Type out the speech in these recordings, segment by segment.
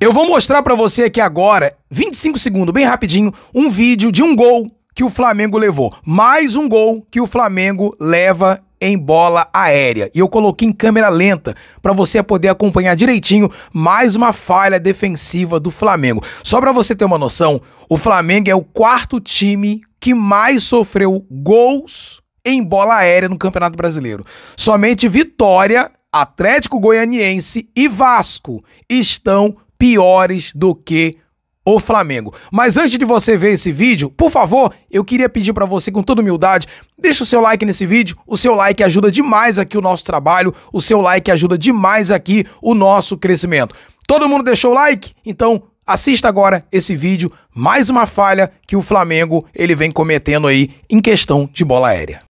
Eu vou mostrar para você aqui agora, 25 segundos, bem rapidinho, um vídeo de um gol que o Flamengo levou. Mais um gol que o Flamengo leva em bola aérea. E eu coloquei em câmera lenta para você poder acompanhar direitinho mais uma falha defensiva do Flamengo. Só para você ter uma noção, o Flamengo é o quarto time que mais sofreu gols em bola aérea no Campeonato Brasileiro. Somente Vitória, Atlético Goianiense e Vasco estão piores do que o Flamengo. Mas antes de você ver esse vídeo, por favor, eu queria pedir para você com toda humildade, deixa o seu like nesse vídeo. O seu like ajuda demais aqui o nosso trabalho, o seu like ajuda demais aqui o nosso crescimento. Todo mundo deixou o like? Então, assista agora esse vídeo, mais uma falha que o Flamengo ele vem cometendo aí em questão de bola aérea.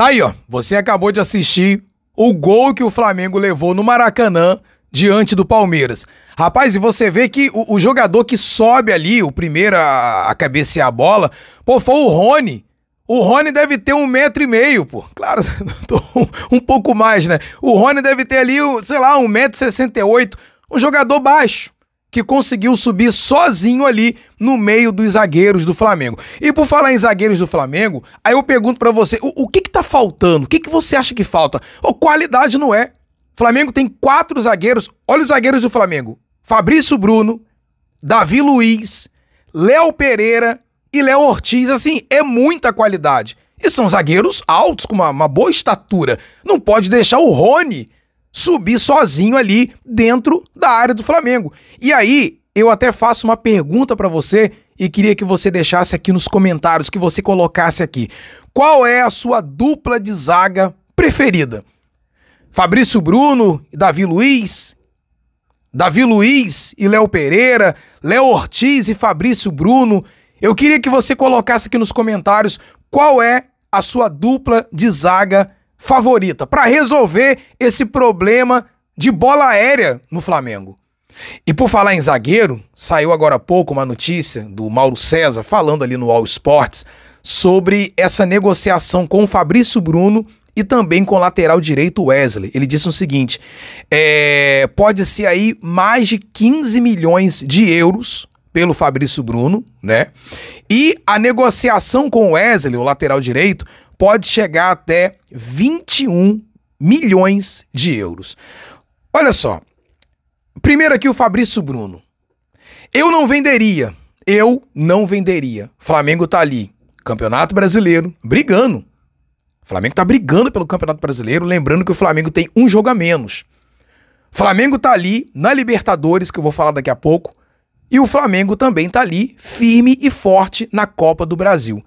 Tá aí, ó. Você acabou de assistir o gol que o Flamengo levou no Maracanã diante do Palmeiras. Rapaz, e você vê que o, o jogador que sobe ali, o primeiro a, a, cabecear a bola, pô, foi o Rony. O Rony deve ter um metro e meio, pô. Claro, um, um pouco mais, né? O Rony deve ter ali, sei lá, um metro e sessenta e oito. Um jogador baixo que conseguiu subir sozinho ali no meio dos zagueiros do Flamengo. E por falar em zagueiros do Flamengo, aí eu pergunto para você, o, o, que que tá faltando? O que que você acha que falta? Oh, qualidade não é. Flamengo tem quatro zagueiros, olha os zagueiros do Flamengo. Fabrício Bruno, Davi Luiz, Léo Pereira e Léo Ortiz, assim, é muita qualidade. E são zagueiros altos, com uma, uma boa estatura. Não pode deixar o Rony subir sozinho ali dentro da área do Flamengo. E aí, eu até faço uma pergunta para você e queria que você deixasse aqui nos comentários, que você colocasse aqui. Qual é a sua dupla de zaga preferida? Fabrício Bruno e Davi Luiz? Davi Luiz e Léo Pereira? Léo Ortiz e Fabrício Bruno? Eu queria que você colocasse aqui nos comentários qual é a sua dupla de zaga preferida favorita para resolver esse problema de bola aérea no Flamengo. E por falar em zagueiro, saiu agora há pouco uma notícia do Mauro César falando ali no All Sports sobre essa negociação com o Fabrício Bruno e também com o lateral direito Wesley. Ele disse o seguinte: é, pode ser aí mais de 15 milhões de euros pelo Fabrício Bruno, né? E a negociação com o Wesley, o lateral direito, pode chegar até 21 milhões de euros. Olha só. Primeiro aqui o Fabrício Bruno. Eu não venderia. Eu não venderia. Flamengo tá ali, Campeonato Brasileiro, brigando. Flamengo tá brigando pelo Campeonato Brasileiro, lembrando que o Flamengo tem um jogo a menos. Flamengo tá ali na Libertadores, que eu vou falar daqui a pouco, e o Flamengo também está ali, firme e forte na Copa do Brasil.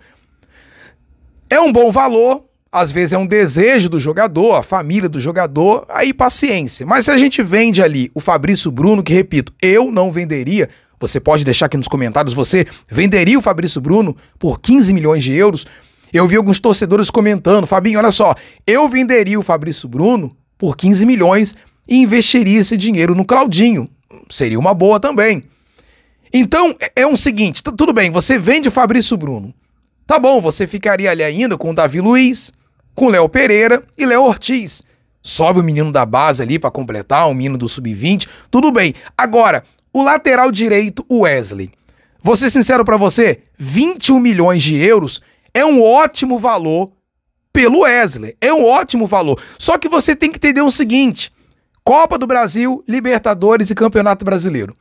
É um bom valor, às vezes é um desejo do jogador, a família do jogador, aí paciência. Mas se a gente vende ali o Fabrício Bruno, que repito, eu não venderia, você pode deixar aqui nos comentários, você venderia o Fabrício Bruno por 15 milhões de euros? Eu vi alguns torcedores comentando, Fabinho, olha só, eu venderia o Fabrício Bruno por 15 milhões e investiria esse dinheiro no Claudinho. Seria uma boa também. Então, é, é um seguinte, tudo bem, você vende Fabrício Bruno. Tá bom, você ficaria ali ainda com o Davi Luiz, com Léo Pereira e Léo Ortiz. Sobe o menino da base ali para completar, o menino do sub-20, tudo bem. Agora, o lateral direito, o Wesley. Vou ser sincero para você, 21 milhões de euros é um ótimo valor pelo Wesley. É um ótimo valor. Só que você tem que entender o seguinte: Copa do Brasil, Libertadores e Campeonato Brasileiro.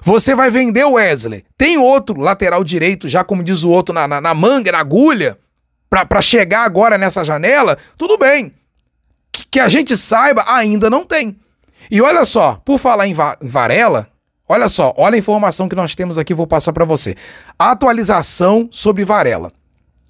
Você vai vender o Wesley. Tem outro lateral direito, já como diz o outro, na, na, na manga, na agulha, para chegar agora nessa janela? Tudo bem. Que, que, a gente saiba, ainda não tem. E olha só, por falar em, Va em Varela, olha só, olha a informação que nós temos aqui, vou passar para você. Atualização sobre Varela.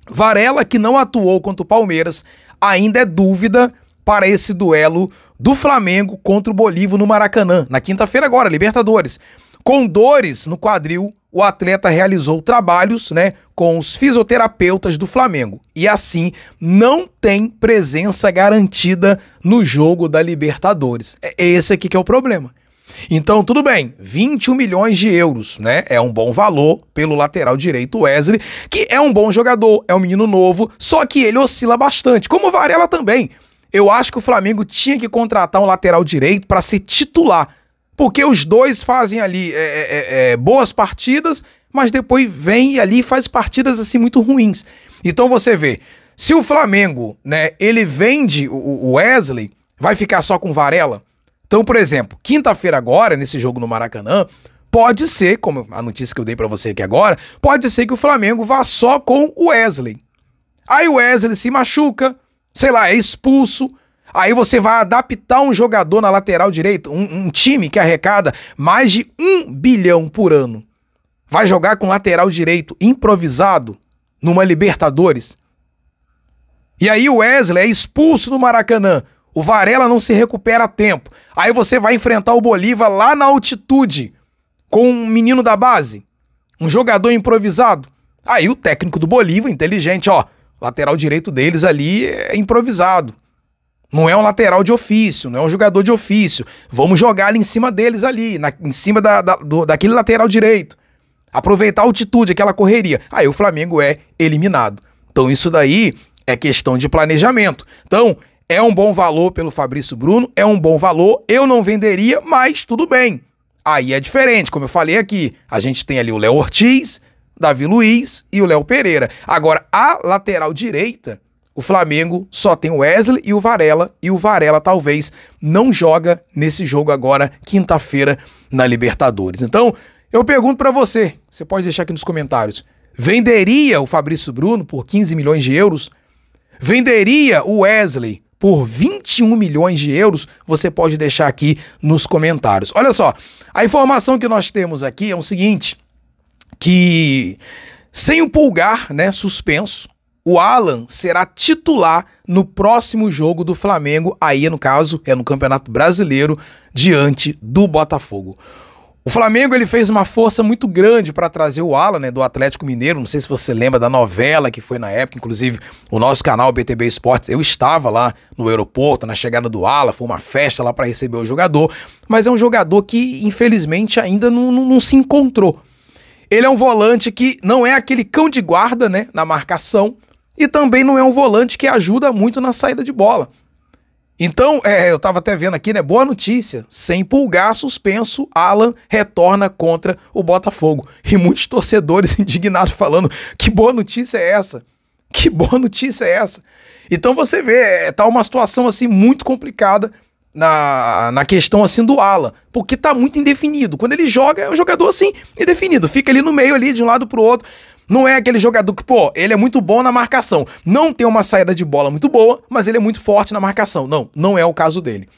Varela, que não atuou contra o Palmeiras, ainda é dúvida para esse duelo do Flamengo contra o Bolívar no Maracanã, na quinta-feira agora, Libertadores. Com dores no quadril, o atleta realizou trabalhos né, com os fisioterapeutas do Flamengo e assim não tem presença garantida no jogo da Libertadores. É, é esse aqui que é o problema. Então, tudo bem, 21 milhões de euros, né? É um bom valor pelo lateral direito Wesley, que é um bom jogador, é um menino novo, só que ele oscila bastante, como o Varela também. Eu acho que o Flamengo tinha que contratar um lateral direito para ser titular porque os dois fazem ali é, é, é, é boas partidas, mas depois vem ali e faz partidas assim muito ruins. Então você vê, se o Flamengo, né, ele vende o Wesley, vai ficar só com Varela? Então, por exemplo, quinta-feira agora, nesse jogo no Maracanã, pode ser, como a notícia que eu dei para você aqui agora, pode ser que o Flamengo vá só com o Wesley. Aí o Wesley se machuca, sei lá, é expulso, Aí você vai adaptar um jogador na lateral direita, um, um time que arrecada mais de um bilhão por ano. Vai jogar com lateral direito improvisado numa Libertadores. E aí o Wesley é expulso do Maracanã. O Varela não se recupera a tempo. Aí você vai enfrentar o Bolívar lá na altitude com um menino da base, um jogador improvisado. Aí o técnico do Bolívar, inteligente, ó, lateral direito deles ali é improvisado. Não é um lateral de ofício, não é um jogador de ofício. Vamos jogar ali em cima deles ali, na, em cima da, da do, daquele lateral direito. Aproveitar a altitude, aquela correria. Aí o Flamengo é eliminado. Então isso daí é questão de planejamento. Então, é um bom valor pelo Fabrício Bruno, é um bom valor, eu não venderia, mas tudo bem. Aí é diferente, como eu falei aqui. A gente tem ali o Léo Ortiz, Davi Luiz e o Léo Pereira. Agora, a lateral direita o Flamengo só tem o Wesley e o Varela, e o Varela talvez não joga nesse jogo agora, quinta-feira, na Libertadores. Então, eu pergunto para você, você pode deixar aqui nos comentários, venderia o Fabrício Bruno por 15 milhões de euros? Venderia o Wesley por 21 milhões de euros? Você pode deixar aqui nos comentários. Olha só, a informação que nós temos aqui é o seguinte, que sem o pulgar, né, suspenso, o Alan será titular no próximo jogo do Flamengo, aí no caso é no Campeonato Brasileiro, diante do Botafogo. O Flamengo ele fez uma força muito grande para trazer o Alan, né, do Atlético Mineiro. Não sei se você lembra da novela que foi na época, inclusive o nosso canal BTB Esportes. Eu estava lá no aeroporto na chegada do Alan, foi uma festa lá para receber o jogador. Mas é um jogador que infelizmente ainda não, não, não se encontrou. Ele é um volante que não é aquele cão de guarda, né, na marcação, e também não é um volante que ajuda muito na saída de bola. Então, é, eu estava até vendo aqui, né? Boa notícia. Sem pulgar suspenso, Alan retorna contra o Botafogo. E muitos torcedores indignados falando: que boa notícia é essa? Que boa notícia é essa? Então você vê, é, tá uma situação assim muito complicada na, na questão assim do ala, porque tá muito indefinido. Quando ele joga, é um jogador assim, indefinido, fica ali no meio ali de um lado pro outro. Não é aquele jogador que, pô, ele é muito bom na marcação. Não tem uma saída de bola muito boa, mas ele é muito forte na marcação. Não, não é o caso dele.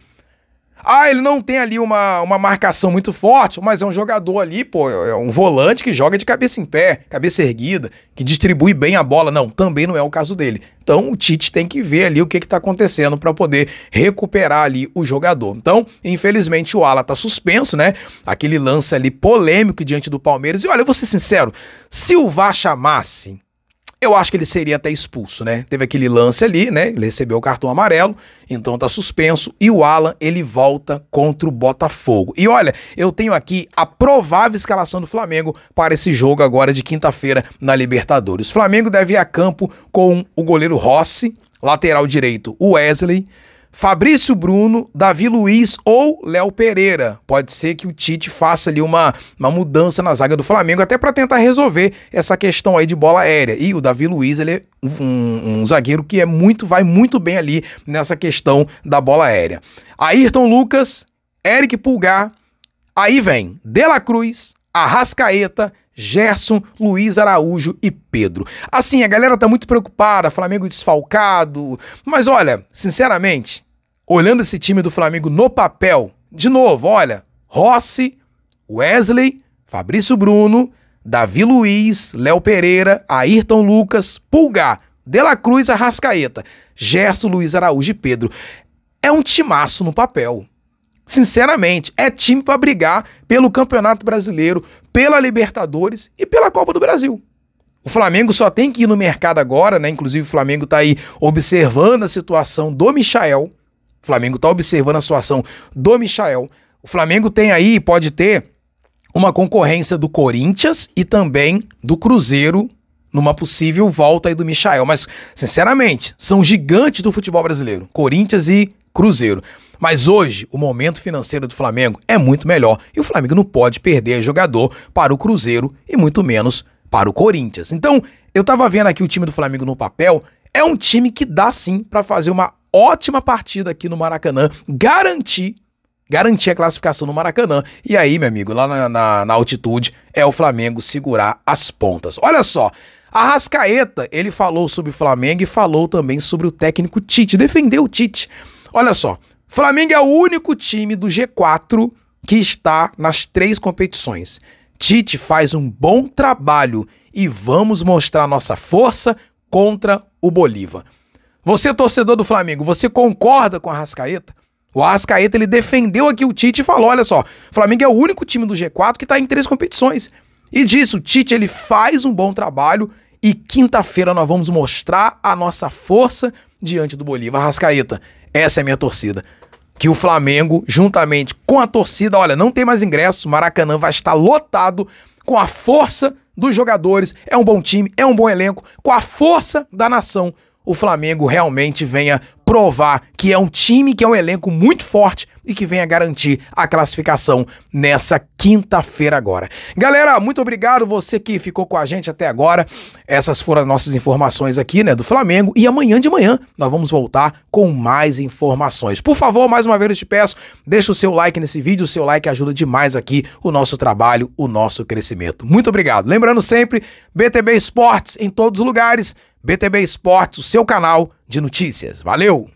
Ah, ele não tem ali uma, uma marcação muito forte, mas é um jogador ali, pô, é, é um volante que joga de cabeça em pé, cabeça erguida, que distribui bem a bola. Não, também não é o caso dele. Então o Tite tem que ver ali o que está acontecendo para poder recuperar ali o jogador. Então, infelizmente, o Ala tá suspenso, né? Aquele lance ali polêmico diante do Palmeiras. E olha, eu vou ser sincero, se o VAR chamasse eu acho que ele seria até expulso, né? Teve aquele lance ali, né? Ele recebeu o cartão amarelo, então tá suspenso. E o Alan, ele volta contra o Botafogo. E olha, eu tenho aqui a provável escalação do Flamengo para esse jogo agora de quinta-feira na Libertadores. O Flamengo deve ir a campo com o goleiro Rossi, lateral direito o Wesley, Fabrício Bruno, Davi Luiz ou Léo Pereira. Pode ser que o Tite faça ali uma, uma mudança na zaga do Flamengo, até para tentar resolver essa questão aí de bola aérea. E o Davi Luiz, ele é um, um, zagueiro que é muito, vai muito bem ali nessa questão da bola aérea. Ayrton Lucas, Eric Pulgar, aí vem De La Cruz, Arrascaeta, Gerson, Luiz Araújo e Pedro. Assim, a galera tá muito preocupada, Flamengo desfalcado, mas olha, sinceramente, olhando esse time do Flamengo no papel, de novo, olha, Rossi, Wesley, Fabrício Bruno, Davi Luiz, Léo Pereira, Ayrton Lucas, Pulgar, De La Cruz, Arrascaeta, Gerson, Luiz Araújo e Pedro. É um timaço no papel. Sinceramente, é time para brigar pelo Campeonato Brasileiro, pela Libertadores e pela Copa do Brasil. O Flamengo só tem que ir no mercado agora, né? Inclusive o Flamengo está aí observando a situação do Michael. O Flamengo está observando a situação do Michael. O Flamengo tem aí, pode ter, uma concorrência do Corinthians e também do Cruzeiro numa possível volta aí do Michael. Mas, sinceramente, são gigantes do futebol brasileiro. Corinthians e Cruzeiro. Mas hoje, o momento financeiro do Flamengo é muito melhor e o Flamengo não pode perder jogador para o Cruzeiro e muito menos para o Corinthians. Então, eu tava vendo aqui o time do Flamengo no papel, é um time que dá sim para fazer uma ótima partida aqui no Maracanã, garantir garantir a classificação no Maracanã. E aí, meu amigo, lá na, na, na, altitude, é o Flamengo segurar as pontas. Olha só. A Rascaeta, ele falou sobre o Flamengo e falou também sobre o técnico Tite, defendeu o Tite. Olha só, Flamengo é o único time do G4 que está nas três competições. Tite faz um bom trabalho e vamos mostrar nossa força contra o Bolívar. Você, torcedor do Flamengo, você concorda com a Rascaeta? O Arrascaeta, ele defendeu aqui o Tite e falou, olha só, o Flamengo é o único time do G4 que está em três competições. E disso, o Tite, ele faz um bom trabalho e quinta-feira nós vamos mostrar a nossa força diante do Bolívar. Arrascaeta, essa é a minha torcida. Que o Flamengo, juntamente com a torcida, olha, não tem mais ingressos, Maracanã vai estar lotado com a força dos jogadores, é um bom time, é um bom elenco, com a força da nação o Flamengo realmente venha provar que é um time que é um elenco muito forte e que venha garantir a classificação nessa quinta-feira agora. Galera, muito obrigado você que ficou com a gente até agora. Essas foram as nossas informações aqui, né, do Flamengo e amanhã de manhã nós vamos voltar com mais informações. Por favor, mais uma vez eu te peço, deixa o seu like nesse vídeo, o seu like ajuda demais aqui o nosso trabalho, o nosso crescimento. Muito obrigado. Lembrando sempre, BTB Esportes em todos os lugares. BTB Esportes, o seu canal de notícias. Valeu!